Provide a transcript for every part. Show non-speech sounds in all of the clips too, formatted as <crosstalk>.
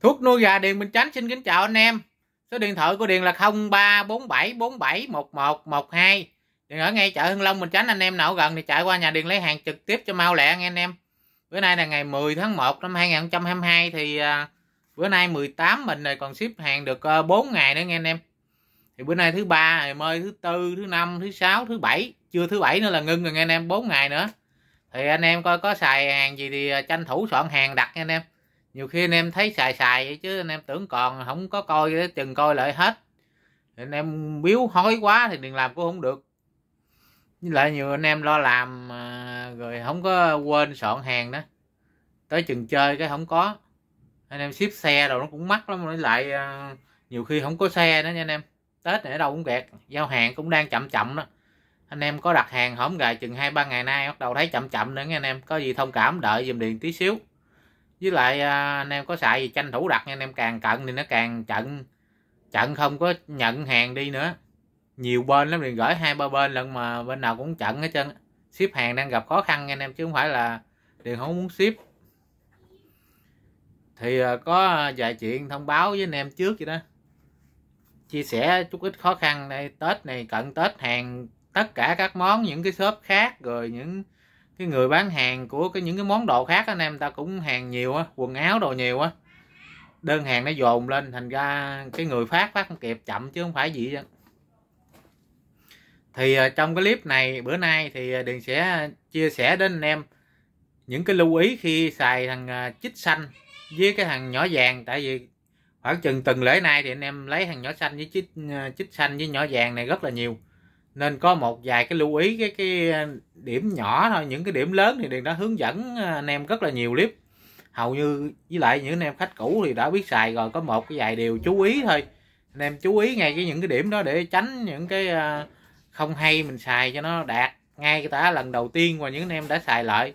Thuốc nuôi gà Điền Bình Chánh xin kính chào anh em. Số điện thoại của Điền là 0347471112. Điền ở ngay chợ Hưng Long Bình Chánh anh em nào gần thì chạy qua nhà Điền lấy hàng trực tiếp cho mau lẹ nghe anh em. Bữa nay là ngày 10 tháng 1 năm 2022 thì à, bữa nay 18 mình này còn ship hàng được 4 à, ngày nữa nghe anh em. Thì bữa nay thứ ba, ngày mai thứ tư, thứ năm, thứ sáu, thứ bảy, chưa thứ bảy nữa là ngưng rồi nghe anh em 4 ngày nữa. Thì anh em coi có xài hàng gì thì à, tranh thủ soạn hàng đặt nghe anh em nhiều khi anh em thấy xài xài chứ anh em tưởng còn không có coi chừng coi lại hết anh em biếu hối quá thì đừng làm cũng không được với lại nhiều anh em lo làm à, rồi không có quên soạn hàng đó tới chừng chơi cái không có anh em ship xe rồi nó cũng mắc lắm với lại à, nhiều khi không có xe đó nha anh em tết này ở đâu cũng kẹt giao hàng cũng đang chậm chậm đó anh em có đặt hàng hổm gà chừng hai ba ngày nay bắt đầu thấy chậm chậm nữa nha anh em có gì thông cảm đợi dùm điện tí xíu với lại à, anh em có xài gì tranh thủ đặt nha anh em càng cận thì nó càng trận trận không có nhận hàng đi nữa nhiều bên lắm thì gửi hai ba bên lần mà bên nào cũng trận hết trơn ship hàng đang gặp khó khăn nha anh em chứ không phải là điều không muốn ship thì à, có vài chuyện thông báo với anh em trước vậy đó chia sẻ chút ít khó khăn đây tết này cận tết hàng tất cả các món những cái shop khác rồi những cái người bán hàng của cái những cái món đồ khác anh em ta cũng hàng nhiều á quần áo đồ nhiều á đơn hàng nó dồn lên thành ra cái người phát phát không kịp chậm chứ không phải gì vậy thì à, trong cái clip này bữa nay thì à, Điền sẽ chia sẻ đến anh em những cái lưu ý khi xài thằng à, chích xanh với cái thằng nhỏ vàng tại vì khoảng chừng từng lễ nay thì anh em lấy thằng nhỏ xanh với chích chích xanh với nhỏ vàng này rất là nhiều nên có một vài cái lưu ý cái cái ờ, điểm nhỏ thôi những cái điểm lớn thì điền đã hướng dẫn ờ, anh em rất là nhiều clip hầu như với lại những anh em khách cũ thì đã biết xài rồi có một cái vài điều chú ý thôi anh em chú ý ngay cái những cái điểm đó để tránh những cái ờ, không hay mình xài cho nó đạt ngay cái đã lần đầu tiên và những anh em đã xài lại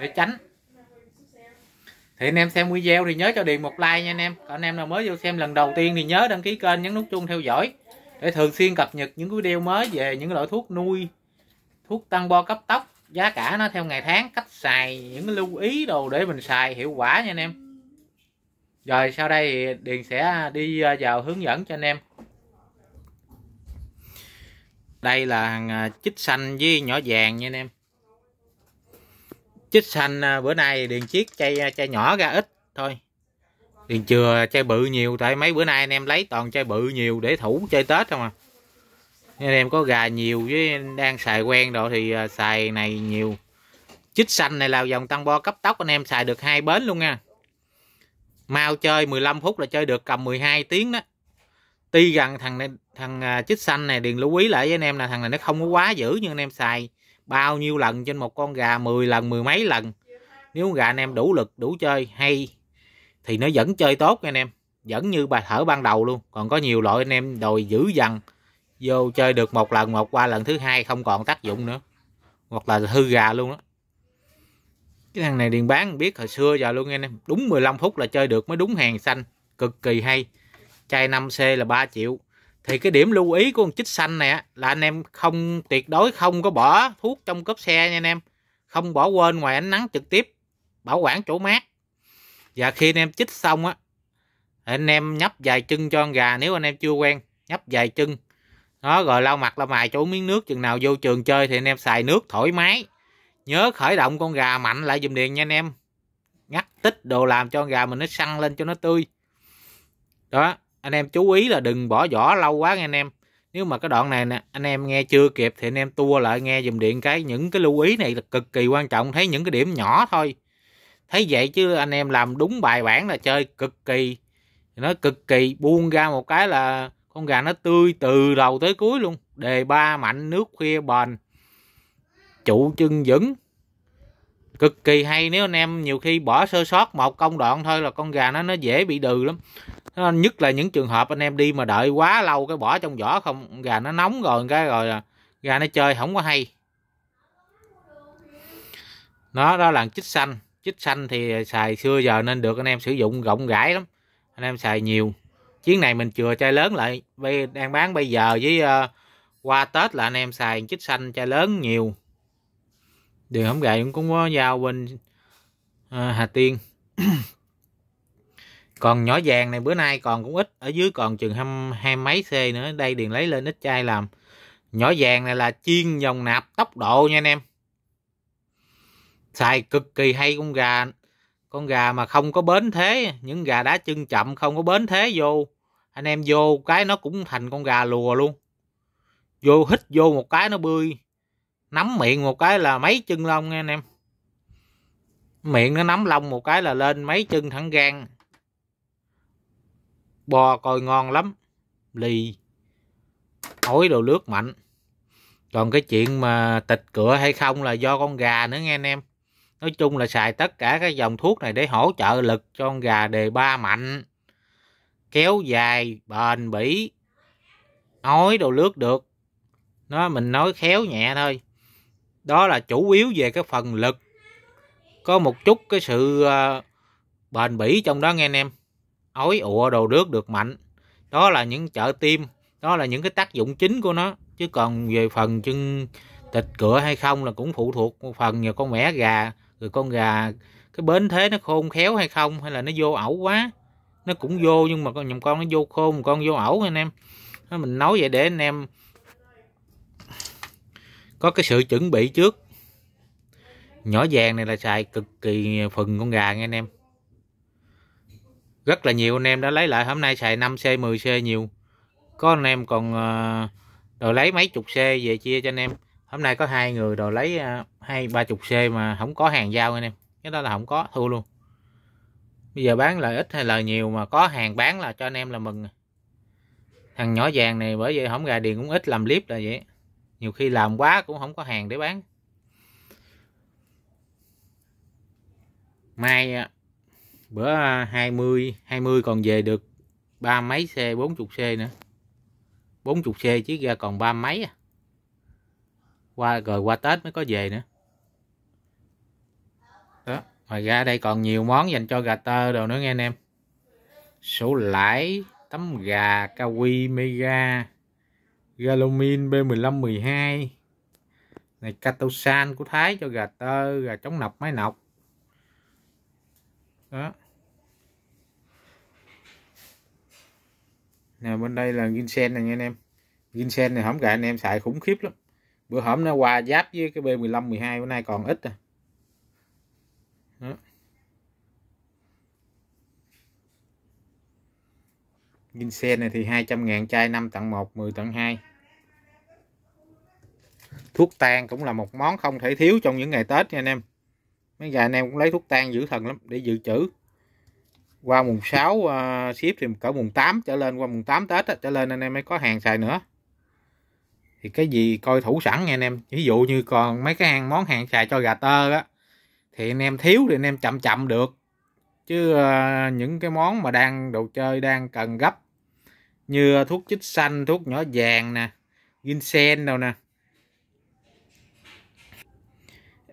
để tránh thì anh em xem video thì nhớ cho điền một like nha anh em còn anh em nào mới vô xem lần đầu tiên thì nhớ đăng ký kênh nhấn nút chuông theo dõi để thường xuyên cập nhật những video mới về những loại thuốc nuôi thuốc tăng bo cấp tóc giá cả nó theo ngày tháng cách xài những lưu ý đồ để mình xài hiệu quả nha anh em rồi sau đây thì điền sẽ đi à, vào hướng dẫn cho anh em đây là à, chích xanh với nhỏ vàng nha anh em chích xanh à, bữa nay điền chiếc chai chai nhỏ ra ít thôi tiền chừa chai bự nhiều tại mấy bữa nay anh em lấy toàn chai bự nhiều để thủ chơi tết không à anh em có gà nhiều với đang xài quen rồi thì à, xài này nhiều chích xanh này là dòng tăng bo cấp tốc anh em xài được hai bến luôn nha mau chơi 15 phút là chơi được cầm 12 tiếng đó tuy rằng thằng này, thằng à, chích xanh này điền lưu ý lại với anh em là thằng này nó không có quá dữ nhưng anh em xài bao nhiêu lần trên một con gà 10 lần mười mấy lần nếu gà anh em đủ lực đủ chơi hay thì nó vẫn chơi tốt nha anh em vẫn như bài thở ban đầu luôn còn có nhiều loại anh em đòi giữ dần vô chơi được một lần một qua lần thứ hai không còn tác dụng nữa hoặc là hư gà luôn đó cái thằng này điền bán biết hồi xưa giờ luôn anh em đúng 15 phút là chơi được mới đúng hàng xanh cực kỳ hay chai 5C là 3 triệu thì cái điểm lưu ý của con chích xanh này là anh em không tuyệt đối không có bỏ thuốc trong cốp xe nha anh em không bỏ quên ngoài ánh nắng trực tiếp bảo quản chỗ mát và dạ, khi anh em chích xong á anh em nhấp vài chân cho con gà nếu anh em chưa quen nhấp vài chân nó rồi lau mặt lau mài chỗ miếng nước chừng nào vô trường chơi thì anh em xài nước thoải mái nhớ khởi động con gà mạnh lại dùm điện nha anh em ngắt tích đồ làm cho con gà mình nó săn lên cho nó tươi đó anh em chú ý là đừng bỏ vỏ lâu quá nha anh em nếu mà cái đoạn này nè anh em nghe chưa kịp thì anh em tua lại nghe dùm điện cái những cái lưu ý này là cực kỳ quan trọng thấy những cái điểm nhỏ thôi thấy vậy chứ anh em làm đúng bài bản là chơi cực kỳ nó cực kỳ buông ra một cái là con gà nó tươi từ đầu tới cuối luôn đề ba mạnh nước khuya bền trụ chân vững cực kỳ hay nếu anh em nhiều khi bỏ sơ sót một công đoạn thôi là con gà nó nó dễ bị đừ lắm nhất là những trường hợp anh em đi mà đợi quá lâu cái bỏ trong vỏ không gà nó nóng rồi cái rồi gà nó chơi không có hay đó đó là chích xanh chích xanh thì xài xưa giờ nên được anh em sử dụng rộng rãi lắm anh em xài nhiều chiến này mình chừa chai lớn lại bây đang bán bây giờ với uh, qua tết là anh em xài chích xanh chai lớn nhiều đường hổng gậy cũng có giao bên uh, hà tiên <coughs> còn nhỏ vàng này bữa nay còn cũng ít ở dưới còn chừng hai, hai mấy c nữa đây điền lấy lên ít chai làm nhỏ vàng này là chiên dòng nạp tốc độ nha anh em Xài cực kỳ hay con gà Con gà mà không có bến thế Những gà đá chân chậm không có bến thế vô Anh em vô cái nó cũng thành con gà lùa luôn Vô hít vô một cái nó bươi Nắm miệng một cái là mấy chân lông nghe anh em Miệng nó nắm lông một cái là lên mấy chân thẳng gan Bò coi ngon lắm Lì Ối đồ nước mạnh còn cái chuyện mà tịch cửa hay không là do con gà nữa nghe anh em Nói chung là xài tất cả các dòng thuốc này để hỗ trợ lực cho con gà đề ba mạnh, kéo dài, bền bỉ, ói đồ lướt được. Nó mình nói khéo nhẹ thôi. Đó là chủ yếu về cái phần lực. Có một chút cái sự ờ, bền bỉ trong đó nghe anh em. Ói ụa đồ lướt được mạnh. Đó là những trợ tim, đó là những cái tác dụng chính của nó. Chứ còn về phần chân thịt cửa hay không là cũng phụ thuộc một phần vào con mẻ gà rồi con gà cái bến thế nó khôn khéo hay không hay là nó vô ẩu quá nó cũng vô nhưng mà con nhầm con nó vô khôn con vô ẩu anh em mình nói vậy để anh em có cái sự chuẩn bị trước nhỏ vàng này là xài cực kỳ phần con gà nghe anh em rất là nhiều anh em đã lấy lại hôm nay xài 5C 10C nhiều có anh em còn ờ, đòi lấy mấy chục C về chia cho anh em hôm nay có hai người đòi lấy ờ, hai ba chục c mà không có hàng giao anh em cái đó là không có thua luôn bây giờ bán lợi ít hay lời nhiều mà có hàng bán là cho anh em là mừng à. thằng nhỏ vàng này bởi vậy không gà điền cũng ít làm clip là vậy nhiều khi làm quá cũng không có hàng để bán mai à, bữa 20 à, 20 còn về được ba mấy xe 40 xe nữa 40 xe chứ ra còn ba mấy à qua rồi qua Tết mới có về nữa ngoài ra đây còn nhiều món dành cho gà tơ đồ nữa nghe anh em sổ lãi tấm gà kawi mega galomin b 15 12 này catosan của thái cho gà tơ gà chống nọc máy nọc đó nè bên đây là ginseng này nha anh em ginseng này hổng gà anh em xài khủng khiếp lắm bữa hổm nó qua giáp với cái b 15 12 bữa nay còn ít à đó. Nghìn này thì 200 ngàn chai 5 tặng 1, 10 tặng 2 Thuốc tan cũng là một món không thể thiếu trong những ngày Tết nha anh em Mấy gà anh em cũng lấy thuốc tan giữ thần lắm để dự trữ Qua mùng 6 uh, à, ship thì cỡ mùng 8 trở lên qua mùng 8 Tết trở lên anh em mới có hàng xài nữa Thì cái gì coi thủ sẵn nha anh em Ví dụ như còn mấy cái hàng món hàng xài cho gà tơ á thì anh em thiếu thì anh em chậm chậm được chứ ờ, những cái món mà đang đồ chơi đang cần gấp như thuốc chích xanh thuốc nhỏ vàng nè ginseng đâu nè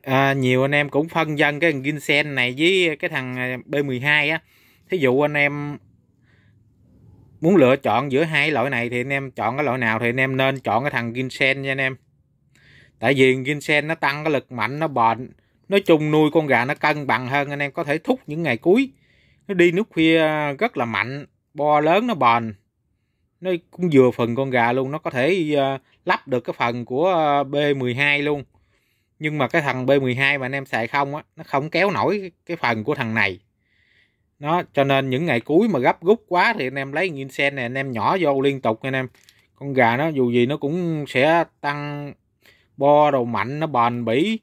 à, nhiều anh em cũng phân dân cái thằng ginseng này với cái thằng ờ, B12 á thí dụ anh em muốn lựa chọn giữa hai loại này thì anh em chọn cái loại nào thì anh em nên chọn cái thằng ginseng nha anh em tại vì ginseng nó tăng cái lực mạnh nó bền nói chung nuôi con gà nó cân bằng hơn anh em có thể thúc những ngày cuối nó đi nước khuya rất là mạnh bo lớn nó bền nó cũng vừa phần con gà luôn nó có thể ờ, lắp được cái phần của ờ, B12 luôn nhưng mà cái thằng B12 mà anh em xài không á nó không kéo nổi cái phần của thằng này nó cho nên những ngày cuối mà gấp rút quá thì anh em lấy nghìn sen này anh em nhỏ vô liên tục anh em con gà nó dù gì nó cũng sẽ tăng bo đầu mạnh nó bền bỉ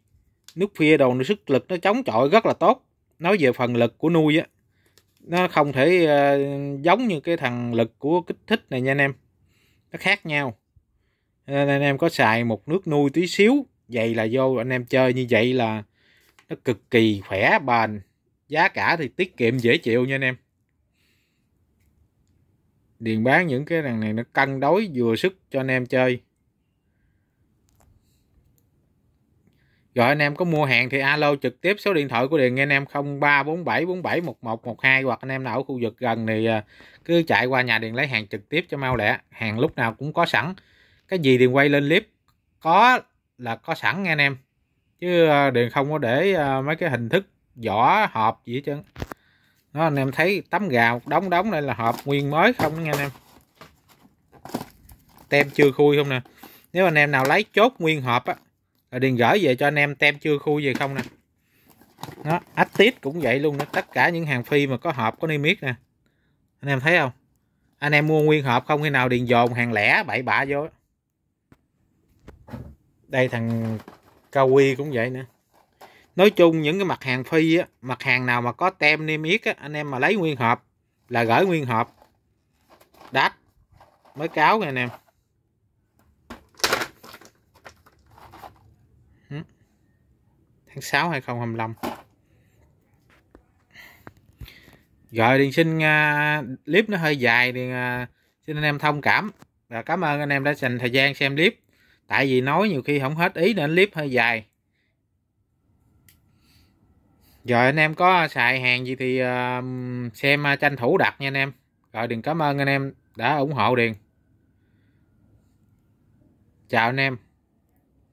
nước phia đồ nó sức lực nó chống chọi rất là tốt nói về phần lực của nuôi á nó không thể uh, giống như cái thằng lực của kích thích này nha anh em nó khác nhau nên ờ, anh em có xài một nước nuôi tí xíu vậy là vô anh em chơi như vậy là nó cực kỳ khỏe bền giá cả thì tiết kiệm dễ chịu nha anh em điền bán những cái thằng này nó cân đối vừa sức cho anh em chơi rồi anh em có mua hàng thì alo trực tiếp số điện thoại của Điền anh em 0347471112 hoặc anh em nào ở khu vực gần thì à, cứ chạy qua nhà Điền lấy hàng trực tiếp cho mau lẹ. Hàng lúc nào cũng có sẵn. Cái gì Điền quay lên clip có là có sẵn nghe anh em. Chứ à, Điền không có để à, mấy cái hình thức vỏ hộp gì hết trơn. Đó anh em thấy tấm gào đóng đóng đây là hộp nguyên mới không nghe anh em. Tem chưa khui không nè. Nếu anh em nào lấy chốt nguyên hộp á À, điền gửi về cho anh em tem chưa khui về không nè nó active cũng vậy luôn đó tất cả những hàng phi mà có hộp có niêm yết nè anh em thấy không anh em mua nguyên hộp không khi nào điền dồn hàng lẻ bậy bạ vô đây thằng cao quy cũng vậy nữa nói chung những cái mặt hàng phi á mặt hàng nào mà có tem niêm yết á anh em mà lấy nguyên hộp là gửi nguyên hộp đắt mới cáo nha anh em tháng 6 2025 rồi Điền xin uh, clip nó hơi dài thì uh, xin anh em thông cảm và cảm ơn anh em đã dành thời gian xem clip tại vì nói nhiều khi không hết ý nên clip hơi dài rồi anh em có xài hàng gì thì uh, xem uh, tranh thủ đặt nha anh em rồi đừng cảm ơn anh em đã ủng hộ điền chào anh em